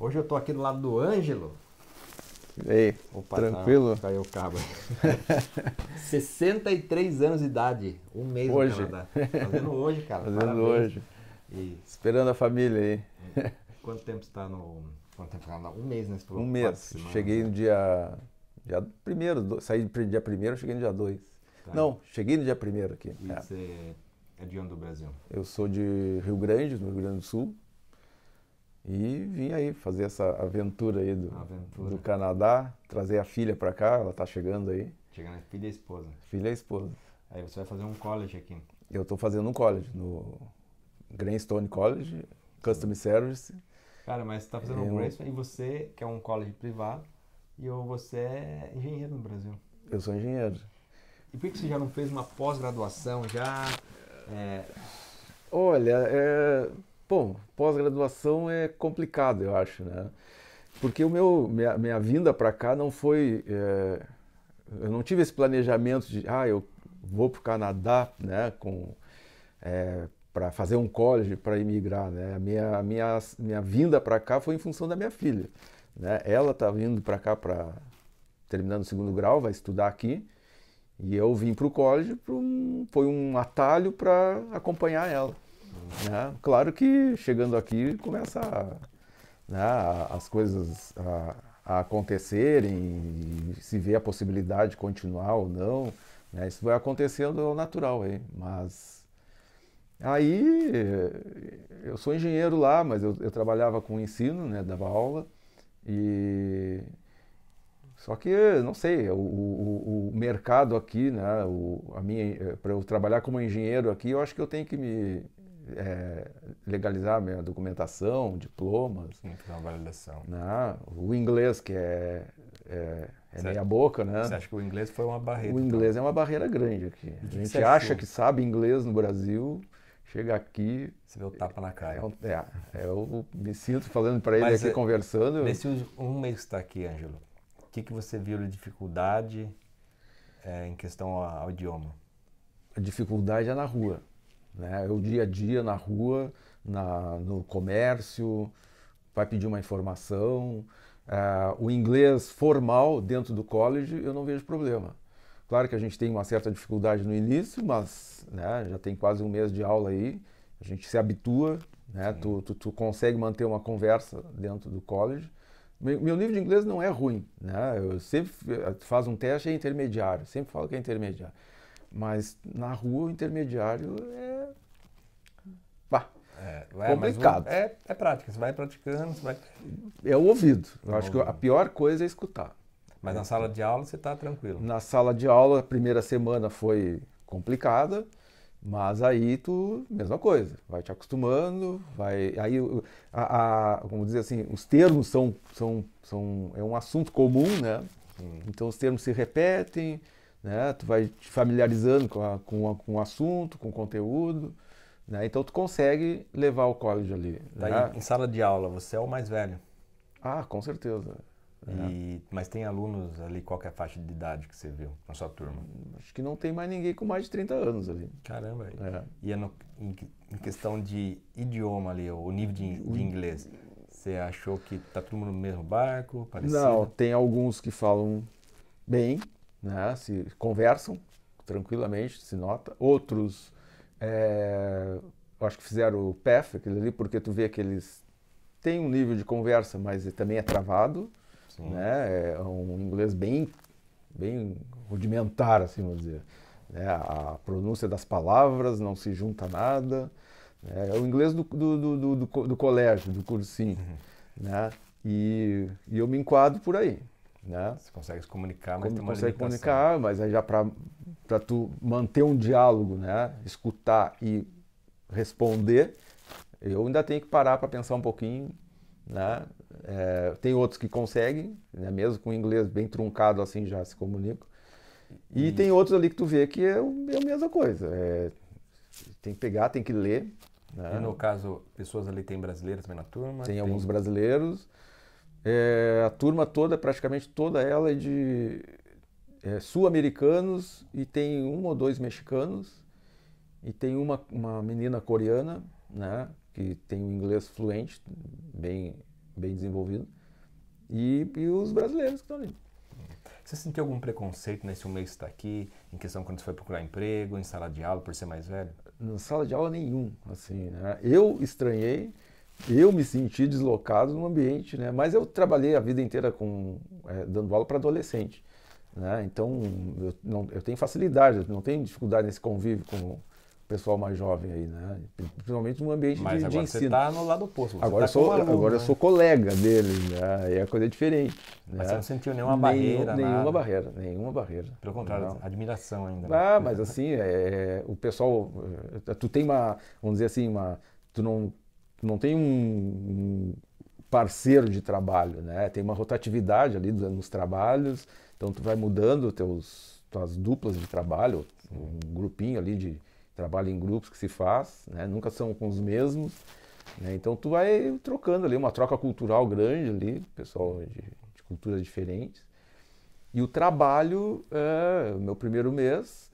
Hoje eu tô aqui do lado do Ângelo. Ei, Opa, tá tranquilo? Tá, caiu o cabo. 63 anos de idade, um mês hoje. no Canadá. Fazendo hoje, cara. Fazendo Parabéns. hoje. E... Esperando a família aí. É. Quanto tempo está no... Quanto tempo tá Canadá? Um mês, né? um mês. Semanas, cheguei né? no dia... Dia primeiro, do... saí no dia primeiro, cheguei no dia 2. Tá. Não, cheguei no dia primeiro aqui. E é. você é. é de onde do Brasil? Eu sou de Rio Grande, no Rio Grande do Sul. E vim aí fazer essa aventura aí do, aventura. do Canadá, trazer a filha para cá, ela tá chegando aí. Chegando, filha e esposa. Filha e esposa. Aí você vai fazer um college aqui. Eu tô fazendo um college no Greenstone College, Custom Service. Cara, mas você tá fazendo um Greenstone e você, que é um college privado, e eu, você é engenheiro no Brasil. Eu sou engenheiro. E por que você já não fez uma pós-graduação já? É... Olha, é Bom, pós-graduação é complicado, eu acho, né? Porque o meu, minha, minha vinda para cá não foi... É, eu não tive esse planejamento de, ah, eu vou para o Canadá, né, com... É, eh, para fazer um college, para emigrar, né? A minha, minha, minha vinda para cá foi em função da minha filha, né? Ela tá vindo para cá para terminando o segundo grau, vai estudar aqui, e eu vim para o college, um, foi um atalho para acompanhar ela. Né? Claro que chegando aqui começa né, a, né, as coisas a, a, acontecerem e se vê a possibilidade de continuar ou não. Né? Isso vai acontecendo ao natural hein mas aí eu sou engenheiro lá, mas eu, eu trabalhava com ensino, né? dava aula e só que, não sei, o, o, o mercado aqui, né, o, a minha, eh, para eu trabalhar como engenheiro aqui, eu acho que eu tenho que me, é, legalizar minha documentação, diplomas. Sim, fazer uma validação. Né? O inglês, que é, é, é meia boca, né? Você acha que o inglês foi uma barreira? O então? inglês então? é uma barreira grande aqui. a gente que acha que sabe inglês no Brasil, chega aqui... Você vê o tapa na cara. É, é, é eu me sinto falando para ele Mas, aqui, é, conversando. Nesse um mês que está aqui, Ângelo, o que, que você viu de dificuldade eh, em questão ao idioma? A dificuldade é na rua. Né? É o dia a dia na rua, na, no comércio, vai pedir uma informação. Ah, o inglês formal dentro do college eu não vejo problema. Claro que a gente tem uma certa dificuldade no início, mas né, já tem quase um mês de aula aí, a gente se habitua, né, tu, tu, tu, consegue manter uma conversa dentro do college. Meu, meu nível de inglês não é ruim, né? Eu sempre eh, faz um teste é intermediário, sempre falo que é intermediário. Mas na rua o intermediário é é, é complicado. é, é prática, você vai praticando, você vai... É o ouvido. Eu acho ouvido. que a pior coisa é escutar. Mas é. na sala de aula você está tranquilo? Na sala de aula, a primeira semana foi complicada, mas aí tu, mesma coisa, vai te acostumando, vai... Aí, a, a, como dizer assim, os termos são, são, são... É um assunto comum, né? Sim. Então os termos se repetem, né? Tu vai te familiarizando com, a, com, a, com o assunto, com o conteúdo... Né? Então tu consegue levar o college ali. Tá né? em sala de aula, você é o mais velho. Ah, com certeza. E, é. mas tem alunos ali, qual é a faixa de idade que você viu na sua turma? Acho que não tem mais ninguém com mais de 30 anos ali. Caramba. É. E é no, em, em, questão de idioma ali, o nível de, de inglês, você achou que tá todo mundo no mesmo barco? Parecido? Não, tem alguns que falam bem, né? Se conversam tranquilamente, se nota. Outros é, acho que fizeram o PEF, aquilo ali, porque tu vê que eles têm um nível de conversa, mas também é travado. Sim. Né? É um inglês bem, bem rudimentar, assim, vamos dizer. Né? A pronúncia das palavras não se junta nada. Né? É o inglês do, do, do, do, do colégio, do cursinho. Uhum. Né? E, e eu me enquadro por aí né? Você consegue se comunicar, mas Como tem uma consegue limitação. comunicar, mas aí já para tu manter um diálogo, né? Escutar e responder, eu ainda tenho que parar para pensar um pouquinho, né? É, tem outros que conseguem, né? mesmo com o inglês bem truncado assim já se comunicam. E hum. tem outros ali que tu vê que é, é a mesma coisa. É, tem que pegar, tem que ler. Né? E no caso, pessoas ali tem brasileiras também na turma? Tem, tem... alguns brasileiros. É, a turma toda, praticamente toda ela é de é, sul-americanos e tem um ou dois mexicanos e tem uma, uma menina coreana, né, que tem um inglês fluente, bem, bem desenvolvido, e, e os brasileiros que estão ali. Você sentiu algum preconceito nesse um mês que está aqui, em questão quando você foi procurar emprego, em sala de aula, por ser mais velho? Na sala de aula nenhum, assim, né? Eu estranhei, eu me senti deslocado no ambiente, né? Mas eu trabalhei a vida inteira com é, dando aula para adolescente, né? Então eu, não, eu tenho facilidade, eu não tenho dificuldade nesse convívio com o pessoal mais jovem aí, né? Principalmente no ambiente Mas de, agora de ensino. Você está no lado oposto. agora tá eu sou, aluno, agora né? eu sou colega deles, né? E a coisa é diferente. Né. Mas você não sentiu nenhuma Nenhum, barreira? Nenhuma nada. barreira, nenhuma barreira. Pelo contrário, não. admiração ainda. Né? Ah, mas assim, é, é o pessoal, é, tu tem uma, vamos dizer assim, uma, tu não não tem um, parceiro de trabalho, né? Tem uma rotatividade ali nos trabalhos, então tu vai mudando teus tuas duplas de trabalho, um grupinho ali de trabalho em grupos que se faz, né? Nunca são com os mesmos, né? Então tu vai trocando ali uma troca cultural grande ali, pessoal de, de culturas diferentes. E o trabalho, é, meu primeiro mês,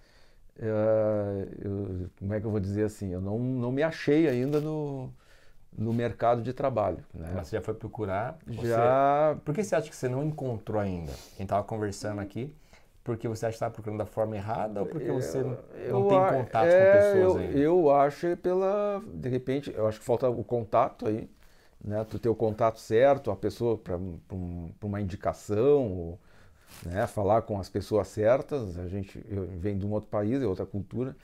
é, eu, como é que eu vou dizer assim, eu não, não me achei ainda no no mercado de trabalho. Né? Mas você já foi procurar? Você... Já. Por que você acha que você não encontrou ainda? Quem estava conversando aqui. Porque você acha que está procurando da forma errada ou porque eu, você não, tem contato é, com pessoas eu, ainda? Eu acho é pela. De repente, eu acho que falta o contato aí. Né? Tu ter o contato certo, a pessoa para um, uma indicação, ou, né? falar com as pessoas certas. A gente vem de um outro país, é outra cultura.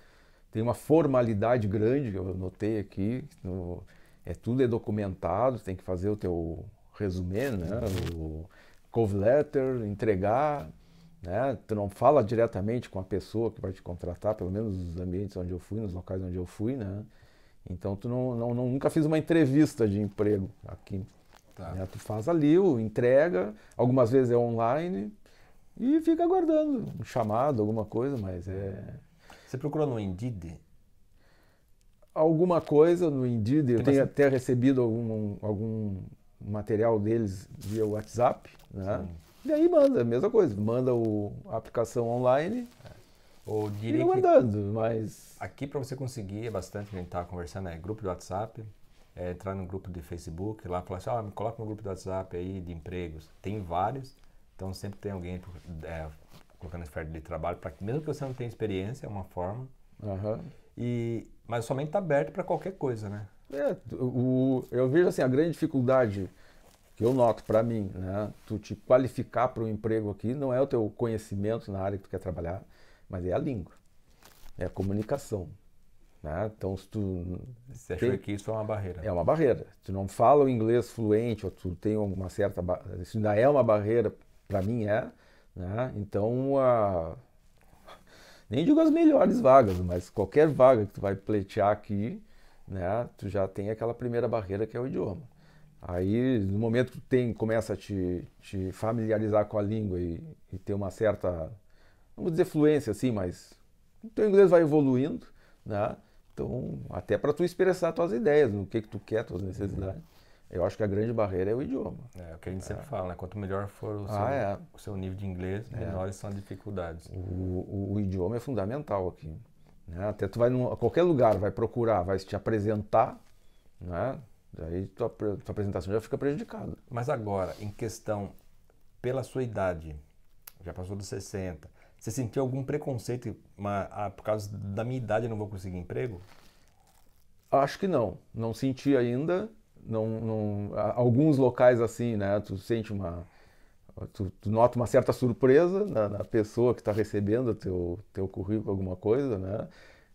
Tem uma formalidade grande, eu notei aqui. No, é tudo é documentado, tem que fazer o teu resumê, né? O cover letter, entregar, né? Tu não fala diretamente com a pessoa que vai te contratar, pelo menos nos ambientes onde eu fui, nos locais onde eu fui, né? Então tu não, não, não nunca fiz uma entrevista de emprego aqui. Tá. Né? Tu faz ali, o entrega, algumas vezes é online e fica aguardando um chamado, alguma coisa, mas é. Você procurou no Indeed? alguma coisa no Indeed, eu tenho até recebido algum, algum material deles via WhatsApp, né? E aí manda, é a mesma coisa, manda o, a aplicação online é. ou o mandando, mas... Aqui para você conseguir é bastante, a gente estava tá conversando, é grupo do WhatsApp, é entrar no grupo de Facebook, lá falar assim, ah, me coloca no grupo do WhatsApp aí de empregos. Tem vários, então sempre tem alguém é, colocando oferta de trabalho, mesmo que você não tenha experiência, é uma forma. Uhum. E mas sua mente está aberta para qualquer coisa, né? É, o, eu vejo assim, a grande dificuldade que eu noto para mim, né? Tu te qualificar para um emprego aqui não é o teu conhecimento na área que tu quer trabalhar, mas é a língua, é a comunicação. Né? Então, se tu. Você tem, achou que isso é uma barreira? É uma barreira. Tu não fala o inglês fluente, ou tu tem uma certa. Isso ainda é uma barreira, para mim é. Né? Então, a nem digo as melhores vagas, mas qualquer vaga que tu vai pleitear aqui, né, tu já tem aquela primeira barreira que é o idioma. Aí, no momento que tu tem, começa a te, te familiarizar com a língua e, e ter uma certa, vamos dizer fluência assim, mas o teu inglês vai evoluindo, né? Então, até para tu expressar tuas ideias, o que que tu quer, tuas necessidades. Eu acho que a grande barreira é o idioma. É, é o que a gente é. sempre fala, né? Quanto melhor for o ah, seu, ah, é. o seu nível de inglês, é. menores são as dificuldades. O, o, o, idioma é fundamental aqui. Né? Até tu vai a qualquer lugar, vai procurar, vai te apresentar, né? Daí tua, tua apresentação já fica prejudicada. Mas agora, em questão, pela sua idade, já passou dos 60, você sentiu algum preconceito ah, por causa da minha idade eu não vou conseguir emprego? Acho que não. Não senti ainda não, não, alguns locais assim, né? Tu sente uma, tu, tu nota uma certa surpresa na, na pessoa que está recebendo teu teu currículo, alguma coisa, né?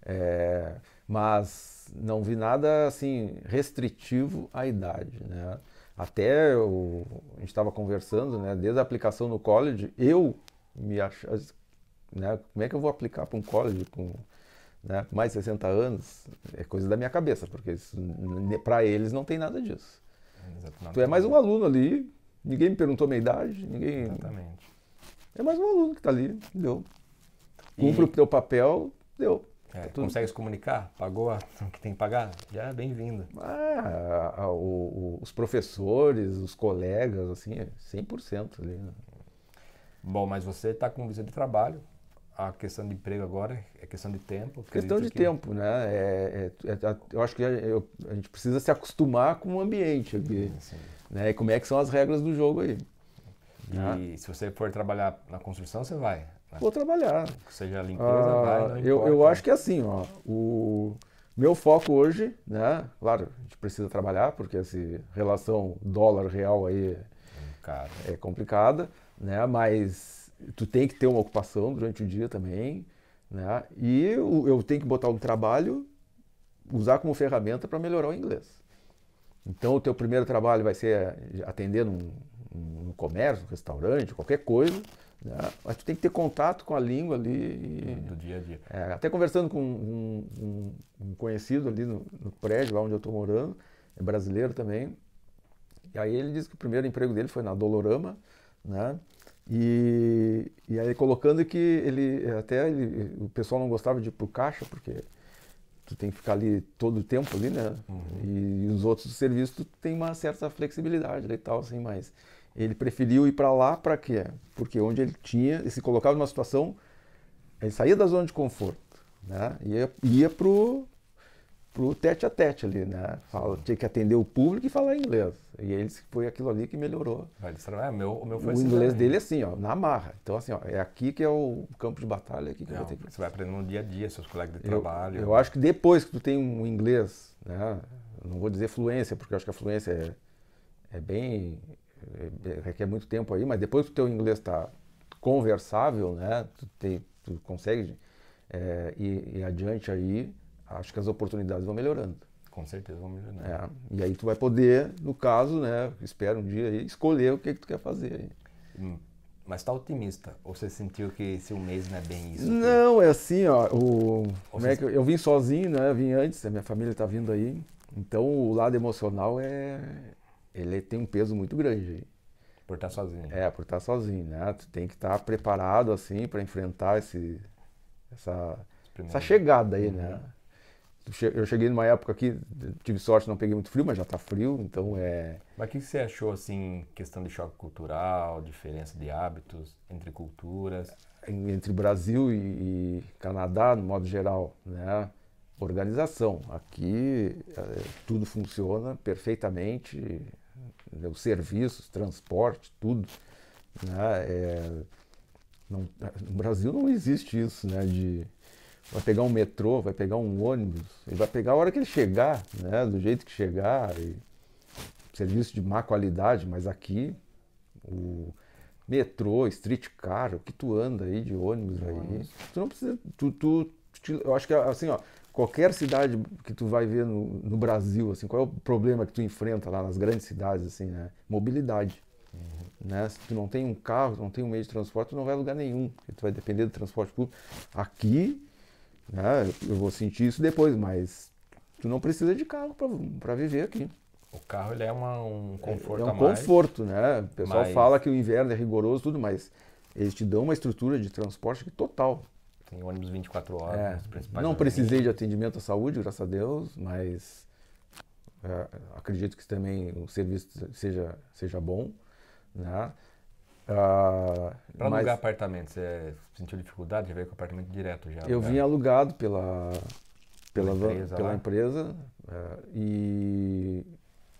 É, mas não vi nada assim restritivo à idade, né? Até eu, a gente estava conversando, né? Desde a aplicação no college, eu me achava, né? Como é que eu vou aplicar para um college com né? mais 60 anos é coisa da minha cabeça, porque para eles não tem nada disso. Exatamente. Tu é mais um aluno ali, ninguém me perguntou minha idade, ninguém. Exatamente. É mais um aluno que está ali, deu. Cumpre e... o teu papel, deu. É, tá consegue se comunicar? Pagou o que tem que pagar? Já é bem-vindo. Ah, os professores, os colegas, assim, 100% é ali. Né? Bom, mas você está com visa de trabalho, a questão de emprego agora é questão de tempo? Questão de que... tempo, né? É, é, é, é eu acho que eu, a gente precisa se acostumar com o ambiente aqui, né? E como é que são as regras do jogo aí. Né? E se você for trabalhar na construção, você vai? Né? Vou trabalhar. Seja limpeza, ah, vai, Eu, eu acho que é assim, ó, o meu foco hoje, né? Claro, a gente precisa trabalhar, porque essa relação dólar-real aí é Cara. é complicada, né? Mas tu tem que ter uma ocupação durante o dia também, né? E eu, eu tenho que botar um trabalho, usar como ferramenta para melhorar o inglês. Então, o teu primeiro trabalho vai ser eh, atender num, num comércio, um restaurante, qualquer coisa. Né? Mas tu tem que ter contato com a língua ali. E, do dia a dia. É, até conversando com um, um, um conhecido ali no, no, prédio, lá onde eu estou morando, é brasileiro também. E aí ele disse que o primeiro emprego dele foi na Dolorama, né? E, e aí colocando que ele até ele, o pessoal não gostava de ir pro caixa porque tu tem que ficar ali todo o tempo ali, né? Uhum. E, e, os outros serviços tu tem uma certa flexibilidade e tal, assim, mas ele preferiu ir para lá para quê? Porque onde ele tinha, ele se colocava numa situação, ele saía da zona de conforto, né? Ia, ia pro pro tete a tete ali, né? Fala, tinha que atender o público e falar inglês. E ele foi aquilo ali que melhorou. é, meu, o meu foi o assim inglês também. dele é assim, ó, na marra. Então assim, ó, é aqui que é o campo de batalha aqui que Não, ter que... você vai aprendendo no dia a dia seus colegas de eu, trabalho. Eu acho que depois que tu tem um inglês, né? Não vou dizer fluência, porque eu acho que a fluência é, é bem é, é requer muito tempo aí, mas depois que o teu inglês está conversável, né? Tu, te, tu consegue é, ir, ir adiante aí acho que as oportunidades vão melhorando. Com certeza vão melhorando. É, e aí tu vai poder, no caso, né, espero um dia aí, escolher o que, que tu quer fazer. Hum, mas tá otimista? Ou você sentiu que esse um mês não é bem isso? Não, é assim, ó. O, como é que eu, eu vim sozinho, né? Vim antes, a minha família tá vindo aí. Então o lado emocional é. Ele tem um peso muito grande. Por estar tá sozinho. É, por estar tá sozinho, né? Tu tem que estar tá preparado, assim, para enfrentar esse, essa, essa chegada aí, uhum. né? Eu cheguei numa época aqui, tive sorte, não peguei muito frio, mas já está frio, então é. Mas o que você achou, assim, questão de choque cultural, diferença de hábitos entre culturas? É, entre Brasil e, e Canadá, no modo geral, né? Organização. Aqui é, tudo funciona perfeitamente: né, os serviços, transporte, tudo. Né? É, não, no Brasil não existe isso, né? De, vai pegar um metrô, vai pegar um ônibus, ele vai pegar a hora que ele chegar, né, do jeito que chegar, e... serviço de má qualidade, mas aqui o metrô, streetcar, o que tu anda aí de ônibus aí, tu não precisa, tu, tu, eu acho que assim, ó, qualquer cidade que tu vai ver no, no, Brasil, assim, qual é o problema que tu enfrenta lá nas grandes cidades, assim, né? Mobilidade. Uhum. Né? Se tu não tem um carro, não tem um meio de transporte, tu não vai a lugar nenhum, tu vai depender do transporte público. Aqui, ah, eu vou sentir isso depois, mas tu não precisa de carro para viver aqui. O carro ele é uma, um é, conforto é, é um conforto, né? O pessoal mas... fala que o inverno é rigoroso tudo, mas eles te dão uma estrutura de transporte total. Tem ônibus 24 horas, é, principais. Não precisei de atendimento à saúde, graças a Deus, mas é, acredito que também o serviço seja, seja bom, né? Ah, para alugar apartamento, você é, sentiu dificuldade? Já veio com apartamento direto já? Eu né? vim alugado pela, pela, pela empresa, pela empresa é, e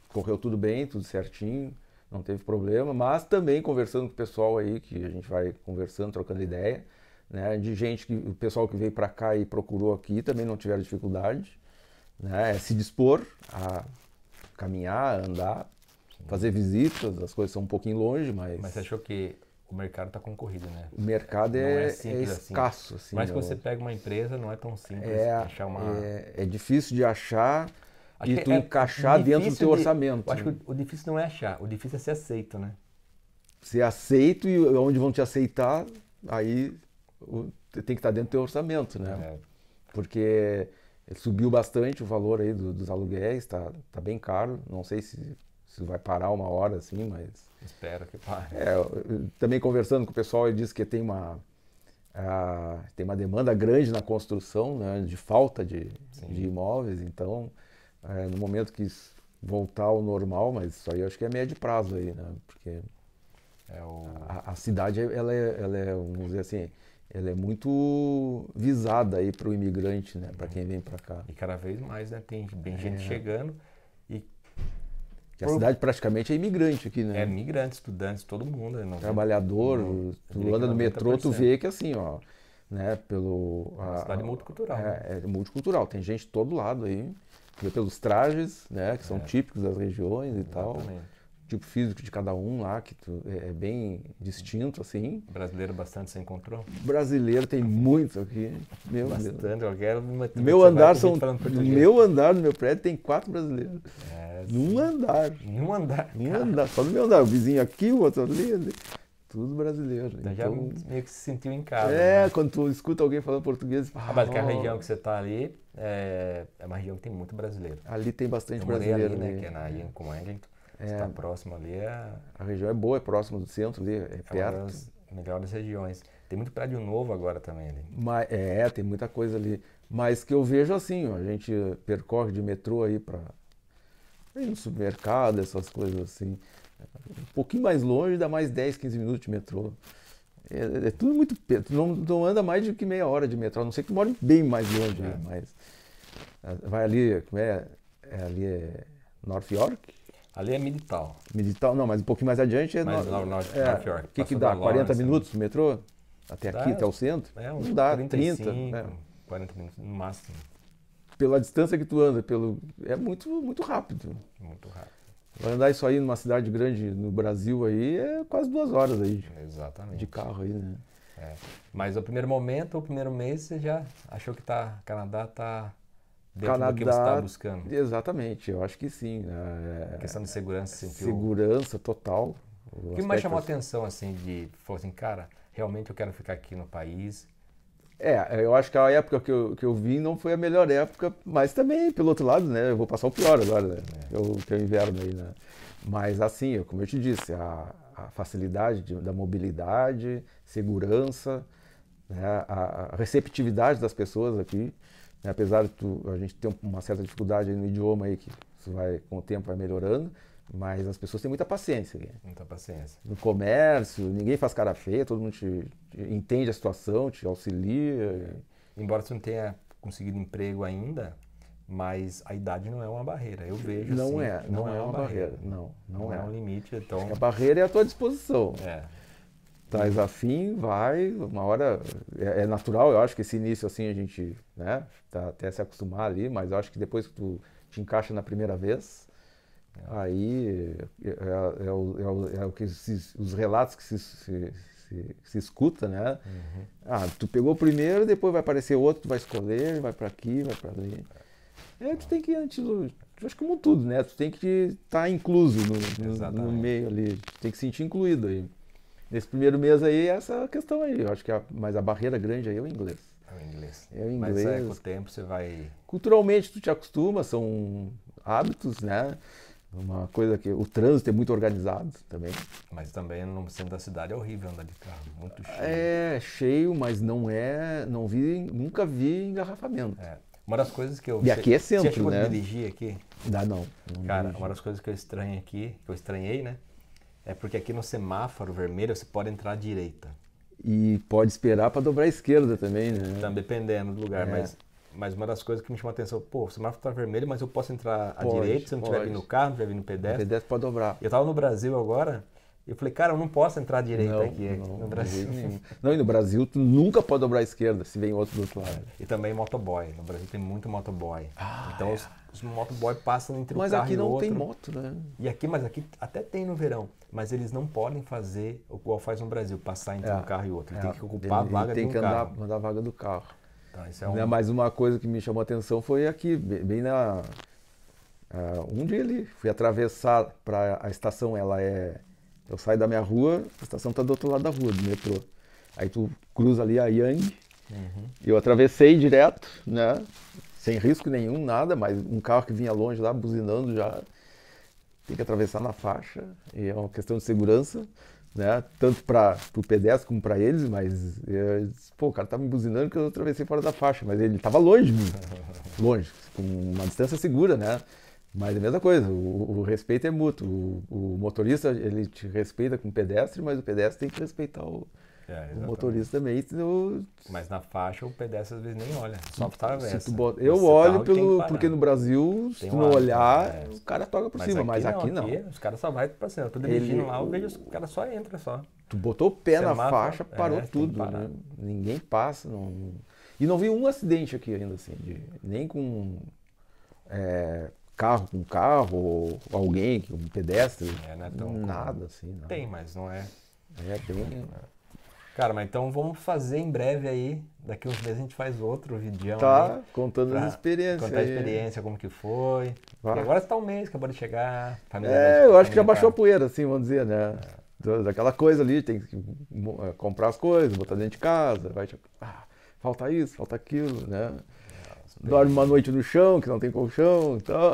correu tudo bem, tudo certinho, não teve problema, mas também conversando com o pessoal aí, que a gente vai conversando, trocando ideia, né, de gente que o pessoal que veio para cá e procurou aqui também não tiveram dificuldade, né, é se dispor a caminhar, andar, fazer visitas, as coisas são um pouquinho longe, mas. Mas você achou que o mercado está concorrido, né? O mercado é, é, é, assim. escasso. Assim. assim mas quando você pega uma empresa, não é tão simples é, achar uma. É, é difícil de achar acho e tu é encaixar dentro do teu de, orçamento. Eu acho que o, difícil não é achar, o difícil é ser aceito, né? Ser aceito e onde vão te aceitar, aí o, tem que estar dentro do teu orçamento, né? É. Porque subiu bastante o valor aí do, dos aluguéis, está tá bem caro. Não sei se se vai parar uma hora assim, mas. Espero que pare. É, também conversando com o pessoal, ele disse que tem uma. tem uma demanda grande na construção, né, de falta de, de imóveis, então é, no momento que voltar ao normal, mas isso aí eu acho que é médio prazo aí, né? Porque é o... a, a, cidade ela é, ela é, vamos dizer assim, ela é muito visada aí para o imigrante, né? Para uhum. quem vem para cá. E cada vez mais, né? Tem bem gente é. chegando. Que a Por... cidade praticamente é imigrante aqui, né? É imigrante, estudantes, todo mundo. É não... Trabalhador, não, tu anda no metrô, tu vê que assim, ó, né, pelo... É uma cidade multicultural. É, né? é multicultural, tem gente de todo lado aí, vê pelos trajes, né, que são é. típicos das regiões e Exatamente. tal. Tipo físico de cada um lá, que tu, é, é bem distinto, assim. brasileiro bastante se encontrou? brasileiro tem muito aqui. Meu bastante, Deus. eu quero... Meu andar, são, meu andar no meu prédio tem quatro brasileiros. É. Num andar. Num andar. Num andar. Só no meu andar. O vizinho aqui, o outro ali. ali. Tudo brasileiro. Né? Então, já meio que se sentiu em casa. É, né? quando tu escuta alguém falando português. Ah, mas que é a oh. região que você está ali é, é, uma região que tem muito brasileiro. Ali tem bastante Eu brasileiro. Ali, né? Ali. Né? Que é na Yanko Anglington. É, está é. próximo ali. É... A região é boa, é próximo do centro ali, é, é perto. Uma das melhores regiões. Tem muito prédio novo agora também ali. Mas, é, tem muita coisa ali. Mas que eu vejo assim, ó, a gente percorre de metrô aí para e no supermercado, essas coisas assim. Um pouquinho mais longe dá mais 10, 15 minutos de metrô. É, é tudo muito. Tu não, não anda mais do que meia hora de metrô, a não sei que tu mora bem mais longe, né? é. mas. Ah, vai ali, como é? é ali é North York? Ali é Milital. Milital, não, mas um pouquinho mais adiante é. Mais no, no, é, North York. O que, que dá? Lawrence, 40 né? minutos no metrô? Até aqui, dá, até o centro? É, uns não dá, 35, 30. Né? 40 minutos no máximo pela distância que tu anda, pelo é muito muito rápido. Muito rápido. Vai andar isso aí numa cidade grande no Brasil aí é quase duas horas aí. Exatamente. De carro aí, né? É. Mas o primeiro momento, o primeiro mês, você já achou que tá Canadá tá dentro Canadá, do que você está buscando? Exatamente, eu acho que sim. Né? questão de segurança, sentiu... segurança total. O que mais chamou a assim atenção assim de, falou assim, cara, realmente eu quero ficar aqui no país é, eu acho que a época que eu, que eu vim não foi a melhor época, mas também, pelo outro lado, né? Eu vou passar o pior agora, né? Eu, que é o inverno aí, né? Mas assim, como eu te disse, a, a facilidade de, da mobilidade, segurança, né? a, a, receptividade das pessoas aqui, né? apesar de tu, a gente ter uma certa dificuldade no idioma aí, que isso vai, com o tempo vai melhorando, mas as pessoas têm muita paciência. Muita paciência. No comércio, ninguém faz cara feia, todo mundo te, te entende a situação, te auxilia. É. Embora você não tenha conseguido emprego ainda, mas a idade não é uma barreira. Eu vejo não assim, é, não, não é, é, uma, uma barreira. barreira. Não, não, não é. é. um limite. Então a barreira é à tua disposição. É. Traz afim, vai, uma hora é, é, natural. Eu acho que esse início assim a gente, né, tá até se acostumar ali, mas eu acho que depois que tu te encaixa na primeira vez aí é, é, é, o, é, é o que se, os relatos que se, se, se, se escuta, né? Uhum. Ah, tu pegou o primeiro, depois vai aparecer outro, tu vai escolher, vai para aqui, vai para ali. É, tu tem que antes, acho que como tudo, né? Tu tem que estar tá incluso no, no, no, meio ali, tu tem que sentir incluído aí. Nesse primeiro mês aí, essa questão aí, eu acho que é a, mas a barreira grande aí é o inglês. É o inglês. É o inglês. Mas é, com o tempo você vai. Culturalmente tu te acostuma, são hábitos, né? Uma coisa que o trânsito é muito organizado também. Mas também no centro da cidade é horrível andar de carro, muito cheio. É cheio, mas não é, não vi, nunca vi engarrafamento. É. Uma das coisas que eu E aqui é centro, você né? Você dirigir aqui? Dá não. não Cara, dirigi. uma das coisas que eu estranho aqui, que eu estranhei, né? É porque aqui no semáforo vermelho você pode entrar à direita. E pode esperar para dobrar à esquerda também, né? Também dependendo do lugar, é. mas mas uma das coisas que me chamou a atenção, pô, o semáforo tá vermelho, mas eu posso entrar pode, à direita se eu não tiver vindo no carro, não tiver vindo no pedestre. O pedestre pode dobrar. Eu tava no Brasil agora, eu falei, cara, eu não posso entrar à direita não, aqui, não, no Brasil. Não, e no Brasil tu nunca pode dobrar à esquerda se vem outro do outro lado. É, e também motoboy. No Brasil tem muito motoboy. Ah, então é. os, os motoboy passam entre mas o carro e o outro. Mas aqui não tem moto, né? E aqui, mas aqui até tem no verão. Mas eles não podem fazer o qual faz no Brasil, passar entre é, um carro e outro. Ele é, tem que ocupar ele, a vaga carro. tem do que um andar, mandar a vaga do carro. Então, isso é né, um... Mas uma coisa que me chamou a atenção foi aqui, bem na. Uh, um dia ele fui atravessar para a estação, ela é. Eu saio da minha rua, a estação está do outro lado da rua, do metrô. Aí tu cruza ali a Yang, uhum. eu atravessei direto, né? Sem risco nenhum, nada, mas um carro que vinha longe lá, buzinando já. Tem que atravessar na faixa, e é uma questão de segurança né? Tanto para o pedestre como para eles, mas eu, eh, pô, o cara tá me buzinando que eu atravessei fora da faixa, mas ele tava longe de mim, longe, com uma distância segura, né? Mas é a mesma coisa, o, o respeito é mútuo. O, o, motorista ele te respeita como pedestre, mas o pedestre tem que respeitar o, é, o motorista também. Mas na faixa o pedestre às vezes nem olha, só atravessa. Bota... Eu Esse olho pelo... porque no Brasil, se tu não olhar, é. Né? o cara toca por mas cima, aqui mas não, aqui não. os caras só vai pra cima. Eu tô dirigindo Ele... lá, eu vejo o cara só entra só. Tu botou o pé Você na mata, faixa, é, parou é, tudo. Né? Ninguém passa. Não... E não vi um acidente aqui ainda, assim, de... nem com é, carro com carro, ou alguém, um pedestre. É, não é tão... Nada, assim. Não. Tem, mas não é. É, tem. Cara, mas então vamos fazer em breve aí. Daqui uns meses a gente faz outro vídeo. Tá, aí, contando as experiências. Contar a experiência, como que foi. Vai. E agora está um mês, acabou de chegar. Família é, eu acho que já baixou a poeira, assim, vamos dizer, né? É. Daquela coisa ali, tem que eh, comprar as coisas, botar dentro de casa, vai. Ah, falta isso, falta aquilo, né? É, dorme uma noite no chão, que não tem colchão, então.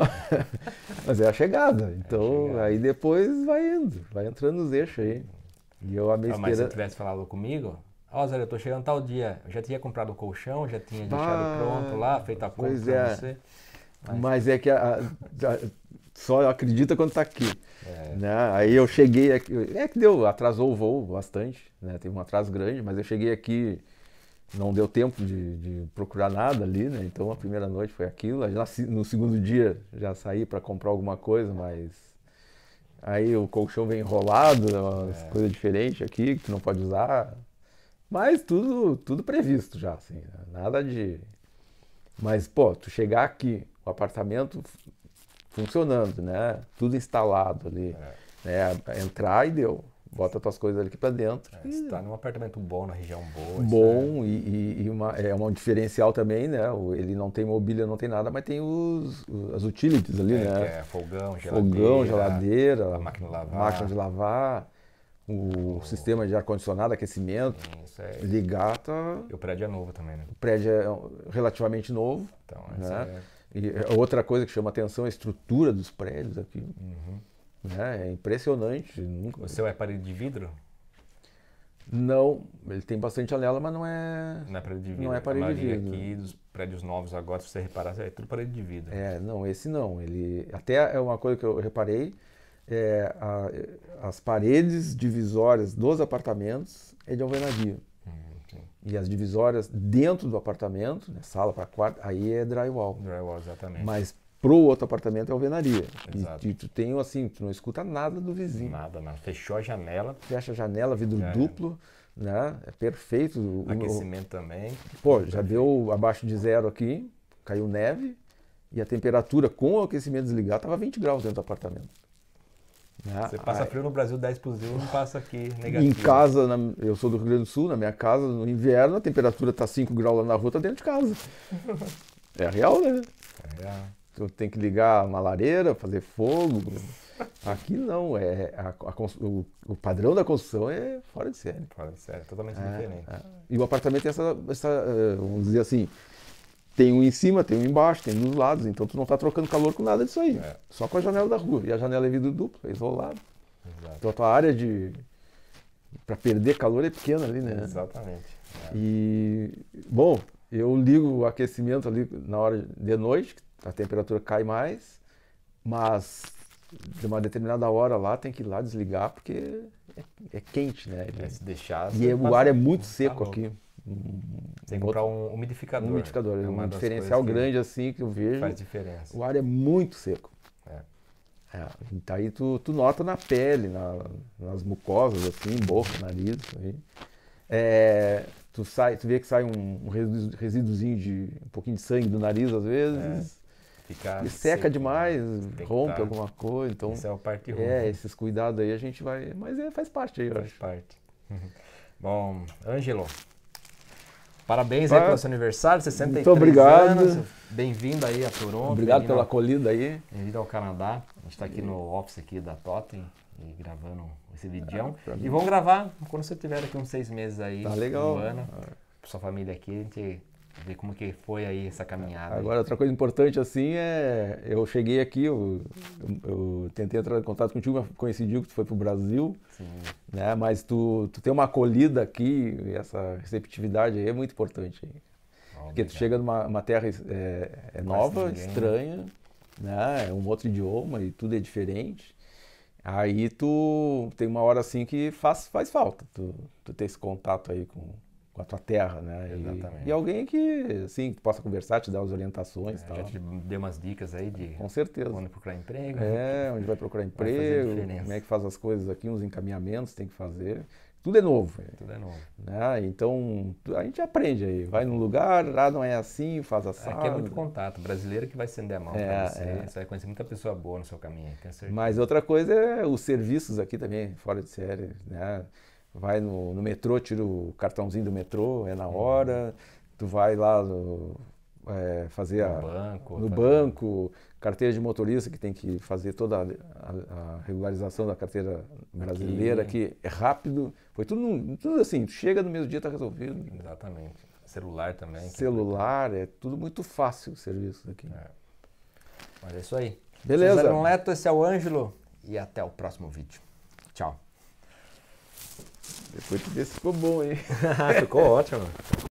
Mas é a chegada. Então, é a então chegada. aí depois vai indo, vai entrando nos eixos aí. E eu, a minha ah, Mas se tivesse falado comigo, ó, oh, Zé, eu tô chegando tal dia. Eu já tinha comprado o colchão, já tinha deixado ah, pronto lá, feito a compra pra é. você. Mas... mas... é que a, a, só acredita quando tá aqui. É. Né? Aí eu cheguei aqui. É que deu, atrasou o voo bastante, né? Teve um atraso grande, mas eu cheguei aqui, não deu tempo de, de procurar nada ali, né? Então a primeira noite foi aquilo. Já, no segundo dia já saí para comprar alguma coisa, mas Aí o colchão vem enrolado, umas é. é. coisas aqui que tu não pode usar. Mas tudo, tudo previsto já, assim. Né? Nada de. Mas, pô, tu chegar aqui, o apartamento funcionando, né? Tudo instalado ali. É. Né? Entrar e deu bota tuas coisas ali para dentro. É, está num apartamento bom, na região boa. É bom, é... e, e uma, é um diferencial também, né? Ele não tem mobília, não tem nada, mas tem os, as utilities ali, é, né? É, fogão, geladeira. Fogão, geladeira. máquina de lavar. Máquina de lavar. O, o sistema de ar-condicionado, aquecimento, isso é... ligar, tá... E o prédio é novo também, né? O prédio é relativamente novo. Então, né? é... E é outra coisa que chama atenção é a estrutura dos prédios aqui. Uhum. Né? É impressionante. Nunca... O seu é parede de vidro? Não, ele tem bastante janela, mas não é. Não é parede de vidro. Não é parede de vidro. aqui dos prédios novos agora, se você reparar, é tudo parede de vidro. É, não, esse não. Ele até é uma coisa que eu reparei. É, a, as paredes divisórias dos apartamentos é de alvenaria. Hum, e as divisórias dentro do apartamento, né, sala para quarto, aí é drywall. Drywall, exatamente. Mas pro outro apartamento é alvenaria. Exato. E, e tu tem assim, tu não escuta nada do vizinho. Nada, nada. Fechou a janela. Fecha a janela, vidro já é. duplo, é. né? É perfeito. Aquecimento o, também. Pô, já deu abaixo de zero aqui, caiu neve e a temperatura com o aquecimento desligado estava 20 graus dentro do apartamento. Né? Você passa frio no Brasil 10 positivo, não passa aqui negativo. Em casa, na, eu sou do Rio Grande do Sul, na minha casa, no inverno, a temperatura tá 5 graus lá na rua, tá dentro de casa. é real, né? É real tu tem que ligar uma lareira, fazer fogo. Aqui não, é a, a, o, o, padrão da construção é fora de série. Fora de série, totalmente é, diferente. É. E o apartamento tem é essa, essa, é, vamos dizer assim, tem um em cima, tem um embaixo, tem um dos lados, então tu não está trocando calor com nada disso aí. É. Só com a janela da rua. E a janela é vidro duplo, é isolado. Exato. Então a tua área de. para perder calor é pequena ali, né? Exatamente. É. E. Bom, eu ligo o aquecimento ali na hora de noite, a temperatura cai mais, mas de uma determinada hora lá tem que ir lá desligar porque é, é quente, né? Ele, é, se deixar. E o ar é muito seco tá aqui. Tem que comprar um umidificador. Um umidificador, é um diferencial grande assim que eu vejo. Faz diferença. O ar é muito seco. É. é então aí tu, tu nota na pele, na, nas mucosas, assim, boca, nariz. Aí. É, tu, sai, tu vê que sai um, um resíduozinho de um pouquinho de sangue do nariz às vezes. É e seca seco, demais, rompe alguma coisa. Então, Essa é a parte é, ruim. É, esses cuidados aí a gente vai. Mas é, faz parte aí, eu faz acho. Faz parte. Bom, Ângelo, Parabéns aí pelo seu aniversário, 63 Muito obrigado. Bem-vindo aí a Toronto. Obrigado pela ao... acolhida aí. Bem-vindo ao Canadá. A gente está aqui e... no office aqui da Totem e gravando esse vídeo. Ah, e vamos gravar quando você tiver aqui uns seis meses aí. Tá legal. Ano, sua família aqui, a gente ver como que foi aí essa caminhada. Agora, outra coisa importante assim é, eu cheguei aqui, eu, eu, eu tentei entrar em contato contigo, mas coincidiu que tu foi pro Brasil, Sim. né? Mas tu, tu tem uma acolhida aqui, essa receptividade aí é muito importante. Oh, Porque tu chega numa uma terra é, é nova, estranha, né? É um outro idioma e tudo é diferente. Aí tu tem uma hora assim que faz, faz falta, tu, tu ter esse contato aí com, com a tua terra, né? Exatamente. E, e alguém que, sim, que possa conversar, te dar as orientações, é, tal. Já te dei umas dicas aí de. Com certeza. Onde procurar emprego. É, onde vai procurar emprego. Vai como é que faz as coisas aqui, uns encaminhamentos tem que fazer. Tudo é novo. É, tudo é novo. Né? Então, a gente aprende aí. Vai num lugar, lá não é assim, faz assim. Aqui é muito contato. Brasileiro que vai estender a mão é, para você. É. Você vai conhecer muita pessoa boa no seu caminho. Mas outra coisa é os serviços aqui também, fora de série, né? vai no, no, metrô, tira o cartãozinho do metrô, é na uhum. hora. Tu vai lá no, é, fazer no, a, banco, no banco, carteira de motorista, que tem que fazer toda a, a, a regularização da carteira brasileira, Aqui. que é rápido. Foi tudo, tudo assim, chega no mesmo dia, está resolvido. Exatamente. Celular também. É Celular, é tudo muito fácil o serviço daqui. É. Mas é isso aí. Beleza. Cesar Leto, esse é o Ângelo e até o próximo vídeo. Tchau. Depois desse ficou bom, hein? ficou ótimo.